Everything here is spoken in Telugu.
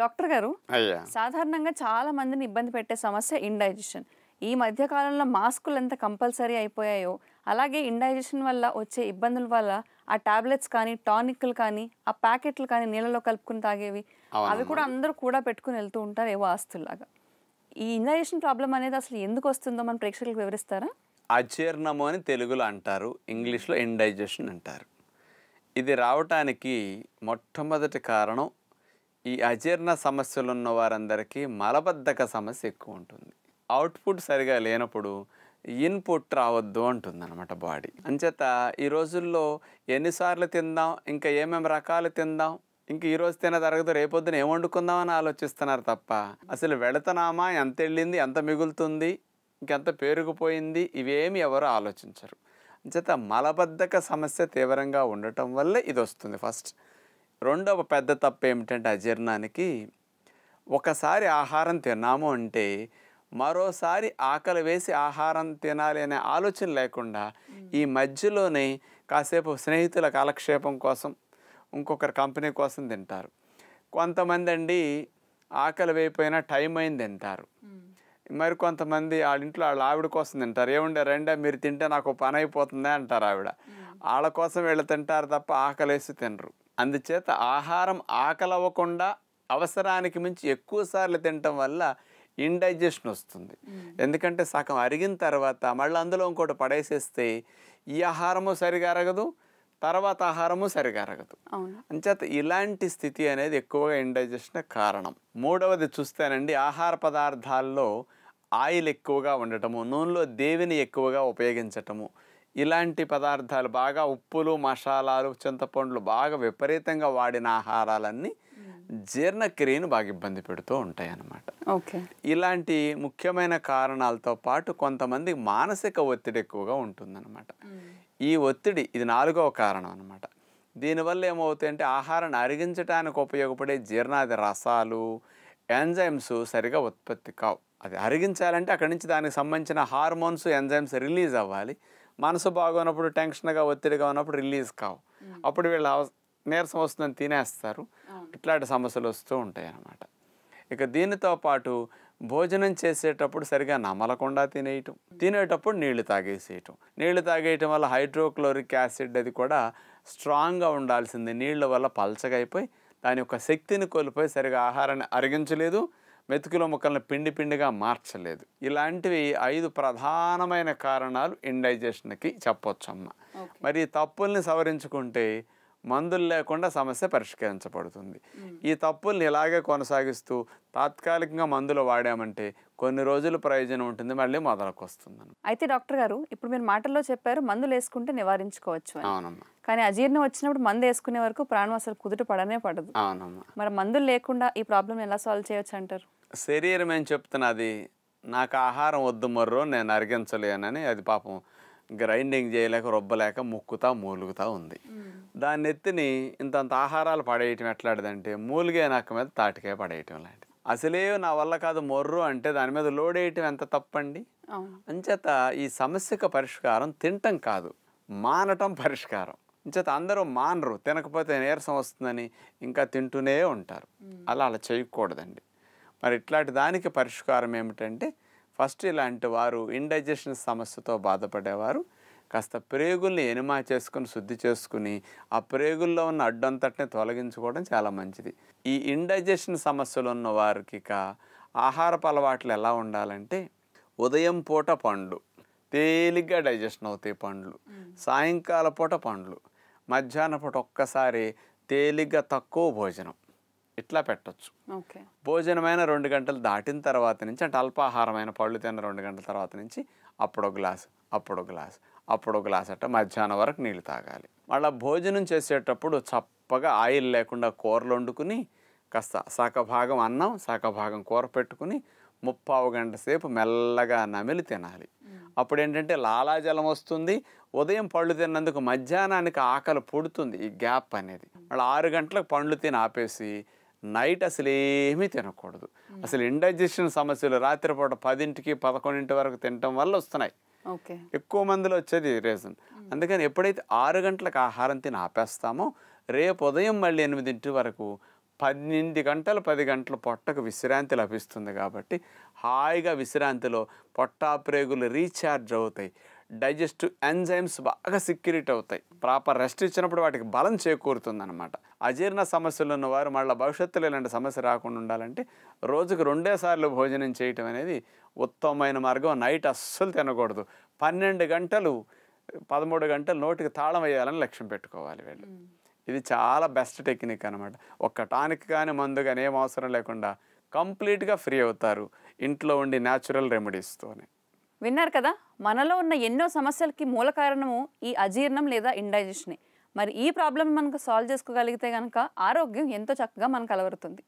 డాక్టర్ గారు సాధారణంగా చాలా మందిని ఇబ్బంది పెట్టే సమస్య ఇండైజెషన్ ఈ మధ్య కాలంలో మాస్కులు ఎంత కంపల్సరీ అయిపోయాయో అలాగే ఇండైజెషన్ వల్ల వచ్చే ఇబ్బందుల వల్ల ఆ టాబ్లెట్స్ కానీ టానిక్లు కానీ ఆ ప్యాకెట్లు కానీ నీళ్ళలో కలుపుకుని తాగేవి అవి కూడా అందరూ కూడా పెట్టుకుని వెళ్తూ ఉంటారు ఏవో ఆస్తుల్లాగా ఈ ఇండైజెషన్ ప్రాబ్లం అనేది అసలు ఎందుకు వస్తుందో మన ప్రేక్షకులకు వివరిస్తారా అజీర్ణము అని తెలుగులో అంటారు ఇంగ్లీష్లో ఇండైజెషన్ అంటారు ఇది రావటానికి మొట్టమొదటి కారణం ఈ అజీర్ణ సమస్యలు ఉన్న వారందరికీ మలబద్ధక సమస్య ఎక్కువ ఉంటుంది అవుట్పుట్ సరిగా లేనప్పుడు ఇన్పుట్ రావద్దు అనమాట బాడీ అంచేత ఈ రోజుల్లో ఎన్నిసార్లు తిందాం ఇంకా ఏమేమి రకాలు తిందాం ఇంక ఈరోజు తిన తరగతి రేపొద్దున ఏం అని ఆలోచిస్తున్నారు తప్ప అసలు వెళుతున్నామా ఎంత వెళ్ళింది ఎంత మిగులుతుంది ఇంకెంత పేరుకుపోయింది ఇవేమి ఎవరు ఆలోచించరు అంచేత మలబద్ధక సమస్య తీవ్రంగా ఉండటం వల్లే ఇది వస్తుంది ఫస్ట్ రెండవ పెద్ద తప్పు ఏమిటంటే అజీర్ణానికి ఒకసారి ఆహారం తిన్నాము అంటే మరోసారి ఆకలి వేసి ఆహారం తినాలి అనే ఆలోచన లేకుండా ఈ మధ్యలోనే కాసేపు స్నేహితుల కాలక్షేపం కోసం ఇంకొకరి కంపెనీ కోసం తింటారు కొంతమంది అండి ఆకలి వేయిపోయినా టైం అయింది తింటారు మరి కొంతమంది వాళ్ళ ఇంట్లో వాళ్ళ ఆవిడ కోసం తింటారు ఏముండే రెండే మీరు తింటే నాకు పని అయిపోతుందే అంటారు ఆవిడ వాళ్ళ కోసం వీళ్ళు తింటారు తప్ప ఆకలేసి తినరు అందుచేత ఆహారం ఆకలవ్వకుండా అవసరానికి మించి ఎక్కువసార్లు తినటం వల్ల ఇండైజెషన్ వస్తుంది ఎందుకంటే సగం అరిగిన తర్వాత మళ్ళీ అందులో ఇంకోటి పడేసేస్తే ఈ ఆహారము సరిగా అరగదు తర్వాత ఆహారము సరిగా అరగదు అంచేత ఇలాంటి స్థితి అనేది ఎక్కువగా ఇండైజెషన్ కారణం మూడవది చూస్తేనండి ఆహార పదార్థాల్లో ఆయిల్ ఎక్కువగా ఉండటము నూనెలో దేవిని ఎక్కువగా ఉపయోగించటము ఇలాంటి పదార్థాలు బాగా ఉప్పులు మసాలాలు చింతపండ్లు బాగా విపరీతంగా వాడిన ఆహారాలన్నీ జీర్ణక్రియను బాగా ఇబ్బంది పెడుతూ ఉంటాయి అన్నమాట ఓకే ఇలాంటి ముఖ్యమైన కారణాలతో పాటు కొంతమంది మానసిక ఒత్తిడి ఎక్కువగా ఉంటుంది అనమాట ఈ ఒత్తిడి ఇది నాలుగవ కారణం అనమాట దీనివల్ల అంటే ఆహారాన్ని అరిగించడానికి ఉపయోగపడే జీర్ణాది రసాలు ఎంజైమ్స్ సరిగా ఉత్పత్తి కావు అది అరిగించాలంటే అక్కడి నుంచి దానికి సంబంధించిన హార్మోన్స్ ఎంజైమ్స్ రిలీజ్ అవ్వాలి మనసు బాగోనప్పుడు టెన్షన్గా ఒత్తిడిగా ఉన్నప్పుడు రిలీజ్ కావు అప్పుడు వీళ్ళు నీరసం వస్తుందని తినేస్తారు ఇట్లాంటి సమస్యలు వస్తూ ఉంటాయి అన్నమాట ఇక దీనితో పాటు భోజనం చేసేటప్పుడు సరిగా నమలకుండా తినేయటం తినేటప్పుడు నీళ్లు తాగేసేయటం నీళ్లు తాగేయటం వల్ల హైడ్రోక్లోరిక్ యాసిడ్ అది కూడా స్ట్రాంగ్గా ఉండాల్సింది నీళ్ళ వల్ల పలచగైపోయి దాని యొక్క శక్తిని కోల్పోయి సరిగా ఆహారాన్ని అరిగించలేదు మెతుకుల ముక్కలను పిండి పిండిగా మార్చలేదు ఇలాంటివి ఐదు ప్రధానమైన కారణాలు ఇండైజెషన్కి అమ్మ మరి తప్పుల్ని సవరించుకుంటే మందులు లేకుండా సమస్య పరిష్కరించబడుతుంది ఈ తప్పుల్ని ఇలాగే కొనసాగిస్తూ తాత్కాలికంగా మందులు వాడామంటే కొన్ని రోజులు ప్రయోజనం ఉంటుంది మళ్ళీ మొదలకు వస్తుంది అయితే డాక్టర్ గారు ఇప్పుడు మీరు మాటల్లో చెప్పారు మందులు వేసుకుంటే నివారించుకోవచ్చు అవునమ్మా కానీ అజీర్ణం వచ్చినప్పుడు మందు వేసుకునే వరకు ప్రాణం అసలు కుదుట పడనే పడదు అవునమ్మా మరి మందులు లేకుండా ఈ ప్రాబ్లం ఎలా సాల్వ్ చేయవచ్చు అంటారు శరీరం ఏం చెప్తున్నది నాకు ఆహారం వద్దు మర్రో నేను అరిగించలేనని అది పాపం గ్రైండింగ్ చేయలేక రొబ్బలేక ముక్కుతా మూలుగుతా ఉంది దాన్ని ఎత్తిని ఇంతంత ఆహారాలు పడేయటం ఎట్లాంటిదంటే మూలిగే నాకు మీద తాటికే పడేయటం లాంటి అసలే నా వల్ల కాదు మొర్రు అంటే దాని మీద లోడ్ వేయటం ఎంత తప్పండి అంచేత ఈ సమస్యకు పరిష్కారం తినటం కాదు మానటం పరిష్కారం అంచేత అందరూ మానరు తినకపోతే నీరసం వస్తుందని ఇంకా తింటూనే ఉంటారు అలా అలా చేయకూడదండి మరి ఇట్లాంటి దానికి పరిష్కారం ఏమిటంటే ఫస్ట్ ఇలాంటి వారు ఇండైజెషన్ సమస్యతో బాధపడేవారు కాస్త ప్రేగుల్ని ఎనిమా చేసుకుని శుద్ధి చేసుకుని ఆ ప్రేగుల్లో ఉన్న అడ్డంతటిని తొలగించుకోవడం చాలా మంచిది ఈ ఇండైజెషన్ సమస్యలు ఉన్న వారికి ఆహారపు అలవాట్లు ఎలా ఉండాలంటే ఉదయం పూట పండ్లు తేలిగ్గా డైజెషన్ అవుతాయి పండ్లు సాయంకాల పూట పండ్లు మధ్యాహ్న పూట ఒక్కసారి తేలిగ్గా తక్కువ భోజనం ఇట్లా పెట్టచ్చు భోజనమైన రెండు గంటలు దాటిన తర్వాత నుంచి అంటే అల్పాహారమైన పళ్ళు తిన్న రెండు గంటల తర్వాత నుంచి అప్పుడో గ్లాస్ అప్పుడో గ్లాస్ అప్పుడో గ్లాస్ అట్ట మధ్యాహ్నం వరకు నీళ్ళు తాగాలి మళ్ళీ భోజనం చేసేటప్పుడు చప్పగా ఆయిల్ లేకుండా కూరలు వండుకుని కాస్త సగభాగం అన్నం సగభాగం కూర పెట్టుకుని ముప్పావు గంట సేపు మెల్లగా నమిలి తినాలి అప్పుడు ఏంటంటే లాలాజలం వస్తుంది ఉదయం పళ్ళు తిన్నందుకు మధ్యాహ్నానికి ఆకలి పుడుతుంది ఈ గ్యాప్ అనేది మళ్ళీ ఆరు గంటలకు పండ్లు తిని ఆపేసి నైట్ అసలు ఏమీ తినకూడదు అసలు ఇండైజెషన్ సమస్యలు రాత్రిపూట పదింటికి పదకొండింటి వరకు తినటం వల్ల వస్తున్నాయి ఎక్కువ మందిలో వచ్చేది రీజన్ అందుకని ఎప్పుడైతే ఆరు గంటలకు ఆహారం తిని ఆపేస్తామో రేపు ఉదయం మళ్ళీ ఎనిమిదింటి వరకు పన్నెండు గంటలు పది గంటలు పొట్టకు విశ్రాంతి లభిస్తుంది కాబట్టి హాయిగా విశ్రాంతిలో పొట్టాప్రేగులు రీఛార్జ్ అవుతాయి డైజెస్టివ్ ఎంజైమ్స్ బాగా సిక్యూరిట్ అవుతాయి ప్రాపర్ రెస్ట్ ఇచ్చినప్పుడు వాటికి బలం అనమాట అజీర్ణ సమస్యలు ఉన్న వారు మళ్ళీ భవిష్యత్తులో ఇలాంటి సమస్య రాకుండా ఉండాలంటే రోజుకు రెండేసార్లు భోజనం చేయటం అనేది ఉత్తమమైన మార్గం నైట్ అస్సలు తినకూడదు పన్నెండు గంటలు పదమూడు గంటలు నోటికి తాళం వేయాలని లక్ష్యం పెట్టుకోవాలి వీళ్ళు ఇది చాలా బెస్ట్ టెక్నిక్ అనమాట ఒక్క టానిక్ కానీ మందు కానీ ఏం అవసరం లేకుండా కంప్లీట్గా ఫ్రీ అవుతారు ఇంట్లో ఉండి న్యాచురల్ రెమెడీస్తోనే విన్నారు కదా మనలో ఉన్న ఎన్నో సమస్యలకి మూల కారణము ఈ అజీర్ణం లేదా ఇండైజెషనే మరి ఈ ప్రాబ్లం మనకు సాల్వ్ చేసుకోగలిగితే కనుక ఆరోగ్యం ఎంతో చక్కగా మనకు అలవరుతుంది